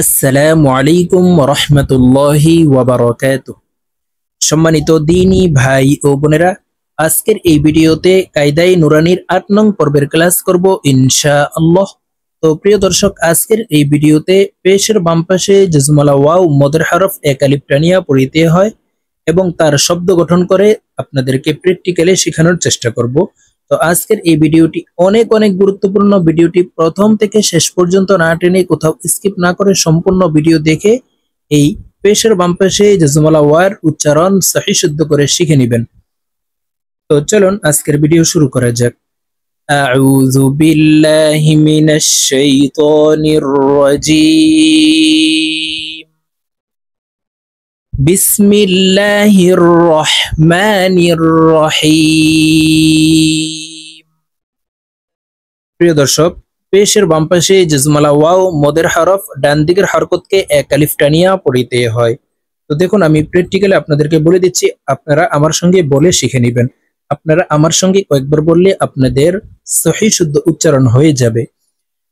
আসসালামু আলাইকুম রহমতুল্লাহি ওবরকাত সম্মানিত দিনী ভাই ও বোনেরা আজকের এই ভিডিওতে কায়দায় নুরানির আট নং পর্বের ক্লাস করব ইনশা আল্লাহ তো প্রিয় দর্শক আজকের এই ভিডিওতে পেশের বাম পাশে জজমালা ওয়াও মদের হরফ আলিপ্টানিয়া পড়িতে হয় এবং তার শব্দ গঠন করে আপনাদেরকে প্র্যাকটিক্যালে শেখানোর চেষ্টা করব তো আজকের এই ভিডিওটি অনেক অনেক গুরুত্বপূর্ণ ভিডিওটি প্রথম থেকে শেষ পর্যন্ত না টেনে কোথাও স্কিপ না করে সম্পূর্ণ ভিডিও দেখে এই পেশের বাম পেশে জজমালা ওয়ার উচ্চারণ সহি শুদ্ধ করে শিখে নেবেন তো চলুন আজকের ভিডিও শুরু করা যাক أعوذ بالله من الشيطان الرجيم বিসমিল্লাহির রহমানির রহিম প্রিয় দর্শক পেশের বাম পাশে জজমালা ওয়াও মদের হরফ ডান দিকের হরকতকে এক আলিফ টানিয়া পড়িতে হয় তো দেখুন আমি প্র্যাকটিক্যালি আপনাদেরকে বলে দিচ্ছি আপনারা আমার সঙ্গে বলে শিখে নেবেন আপনারা আমার সঙ্গে কয়েকবার বললে আপনাদের সহি শুদ্ধ উচ্চারণ হয়ে যাবে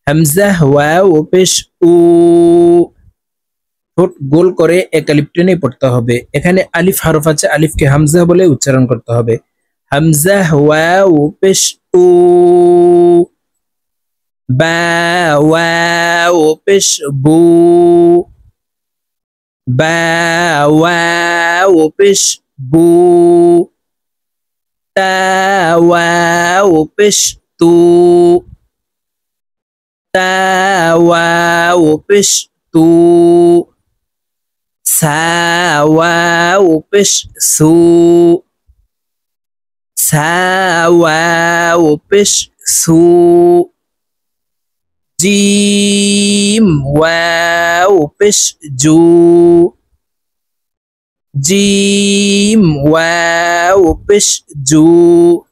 হামজা ওয়া ও পেশ উ ঠোঁট গোল করে একালিফ টেনে পড়তে হবে এখানে আলিফ হারফ আছে আলিফকে হামজা বলে উচ্চারণ করতে হবে হামজা ওয়াও পেশ টু বা ওয়াও পেশ বু বা ওয়াও পেশ বু তা ওয়াও পেশ তু তা ওয়াও পেশ তু سا واو بش سو سا بش سو جيم واو بش جو جيم واو بش جو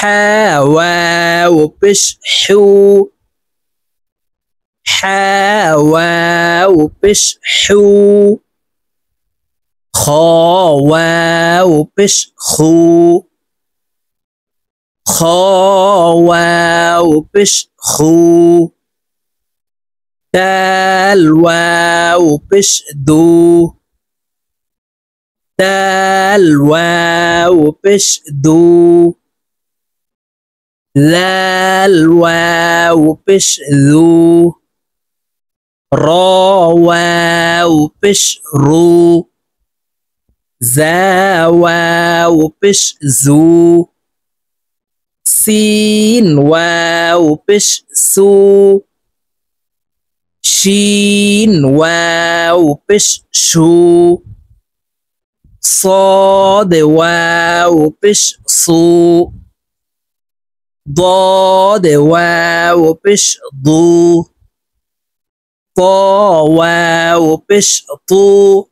حا بش حو حا بش حو خا بش خو خا بش خو دال واو بش دو دال واو بش دو ذال واو بش ذو Roau, pish ru. Zawau, pish zu. Sin, uau, pish su. Shin, uau, peixe, chu. Sod, uau, pish su. Dod, uau, pish du. ط واو بش طو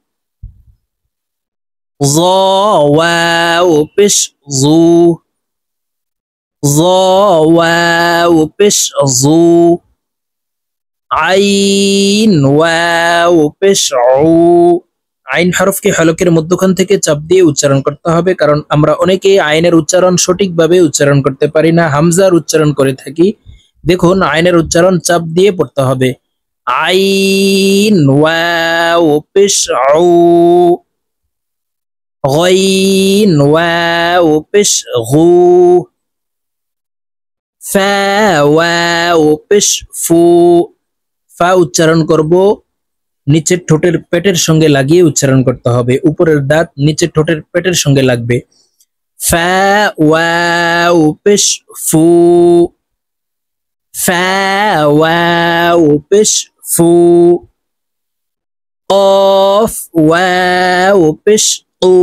ظ واو بش ظو ظ واو بش ظو عين واو بش عو আইন হরফকে হলকের মধ্যখান থেকে চাপ দিয়ে উচ্চারণ করতে হবে কারণ আমরা অনেকেই আইনের উচ্চারণ সঠিকভাবে উচ্চারণ করতে পারি না হামজার উচ্চারণ করে থাকি দেখুন আইনের উচ্চারণ চাপ দিয়ে পড়তে হবে عين واو بشعو غين واو بشغو فا واو بشفو ফা উচ্চারণ করব নিচের ঠোঁটের পেটের সঙ্গে লাগিয়ে উচ্চারণ করতে হবে উপরের দাঁত নিচের ঠোঁটের পেটের সঙ্গে লাগবে ফা ওয়া পেশ ফু ফা ওয়া পেশ fu qaf wow pish u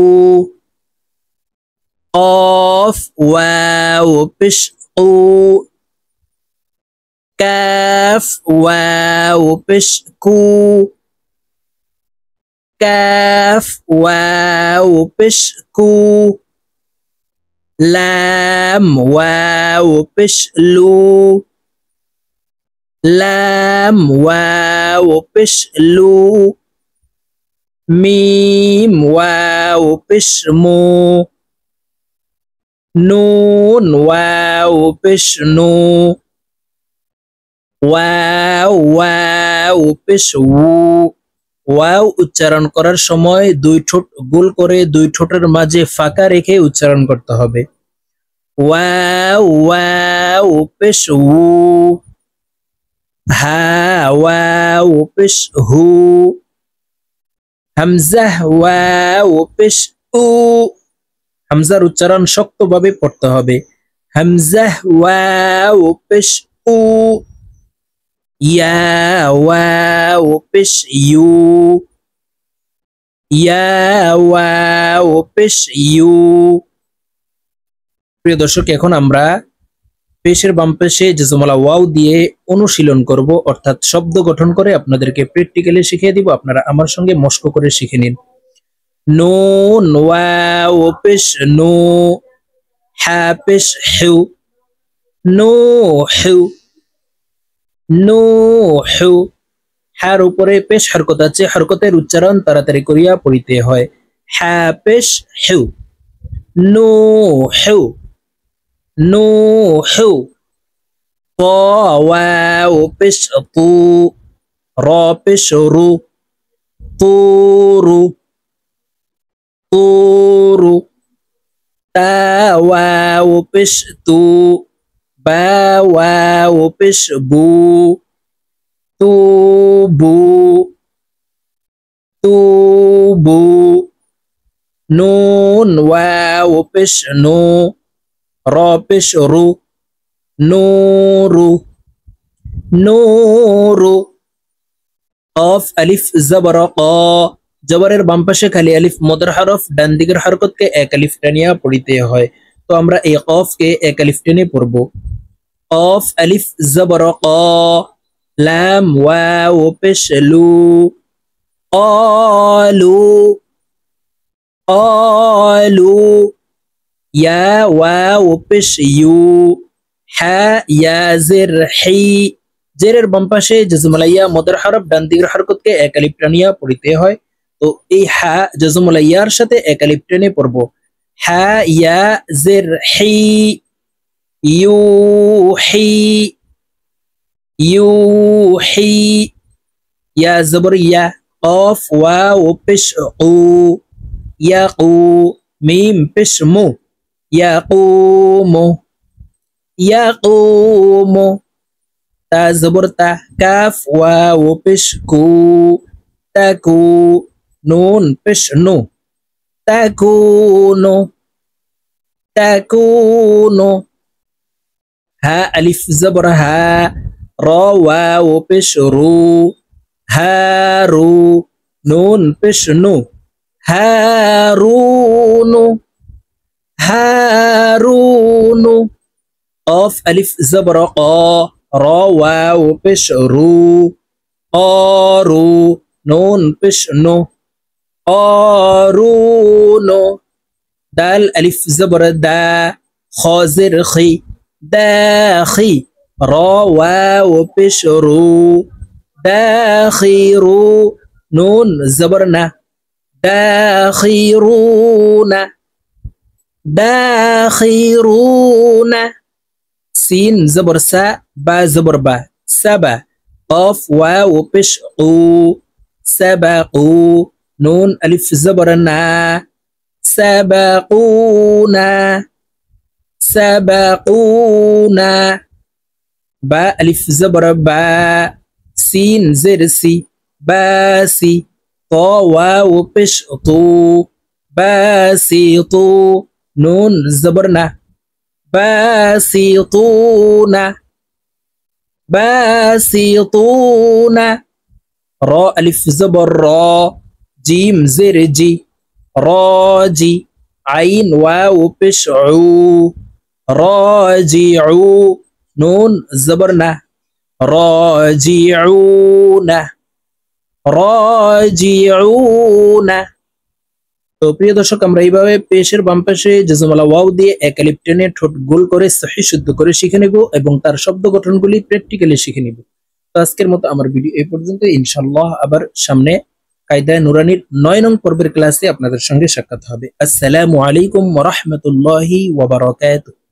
qaf wow pish u kaf waw pish ku kaf waw pish ku lam waw pish lu লাম ওয়াও পেশ লু মিম ওয়াও পেশ মু নুন ওয়াও পেশ নু ওয়াও ওয়াও পেশ উ ওয়াও উচ্চারণ করার সময় দুই ঠোঁট গোল করে দুই ঠোঁটের মাঝে ফাঁকা রেখে উচ্চারণ করতে হবে ওয়াও ওয়াও পেশ উ ها واو بش هو হামজাহ ওয়াও পেশ উ হামজার উচ্চারণ শক্তভাবে পড়তে হবে হামজাহ ওয়াও পেশ উ ইয়া ওয়াও পেশ ইউ ইয়া ওয়াও পেশ ইউ প্রিয় দর্শক এখন আমরা পেশের বাম পেশে জেজমলা ওয়াও দিয়ে অনুশীলন করব অর্থাৎ শব্দ গঠন করে আপনাদেরকে প্র্যাকটিক্যালি শিখিয়ে দিব আপনারা আমার সঙ্গে মস্ক করে শিখে নিন নো নোয়াও পেশ নো হ্যা পেশ হেউ নো হেউ নো হেউ হ্যার উপরে পেশ হরকত আছে হরকতের উচ্চারণ তাড়াতাড়ি করিয়া পড়িতে হয় হ্যা পেশ হেউ নো হেউ Nuhu Po waw pisku Ro ru, Turu Turu Ta waw tu, Ba Tu bu, Tubu Tubu Nun waw nu. রপিস রু নোরু নোরু অফ আলিফ জবর ক জবরের বাম পাশে খালি আলিফ মদর হরফ ডান দিকের কে এক আলিফ টানিয়া পড়িতে হয় তো আমরা এই কে এক আলিফ টেনে পড়ব কফ আলিফ জবর ক লাম ওয়াও পেশ লু আলু আলু ইয়া ওয়া পেশ ইউ হ্যা ইয়া জের হি জেরের বাম পাশে জজুমালাইয়া মদের হরফ ডান দিকের হরকতকে একালিপ টানিয়া পড়িতে হয় তো এই হা জজুমালাইয়ার সাথে একালিপ টেনে পড়ব হা ইয়া জের he you he you he ইয়া জবর ইয়া অফ قاف واو بش ইয়া يقو মিম بش মু yaqumu yaqumu ta zubur ta kaf wawu pishku taku nun pishnu takunu takunu ha alif zubur ha rawa wawu pishru haru nun pishnu harunu هارون قاف ألف قا را واو بش رو قارو نون بش نو قارونو دال ألف زبر دا خازر خي داخي را واو بش رو داخيرو نون زبرنا داخيرون باخرون سين زبر سا با زبر با سبا قاف واو بش قو سبقوا نون ألف زبرنا سبقونا سبقونا باء ألف زبر با سين زرسي باسي طا واو بش طو باسي طو نون زبرنا باسيطونا باسيطونا راء ألف زبر را جيم زرجي راجي عين واو بشعو راجعو نون زبرنا راجعونا راجعونا তো প্রিয় দর্শক আমরা এইভাবে পেশের বাম পাশে জেজমালা ওয়াও দিয়ে একালিপ টেনে ঠোঁট গোল করে সহি শুদ্ধ করে শিখে নেব এবং তার শব্দ গঠনগুলি প্র্যাকটিক্যালি শিখে নেব তো আজকের মতো আমার ভিডিও এই পর্যন্ত ইনশাল্লাহ আবার সামনে কায়দায় নুরানির নয় নং পর্বের ক্লাসে আপনাদের সঙ্গে সাক্ষাৎ হবে আসসালামু আলাইকুম ওরহমতুল্লাহি ওবরাকাতুহ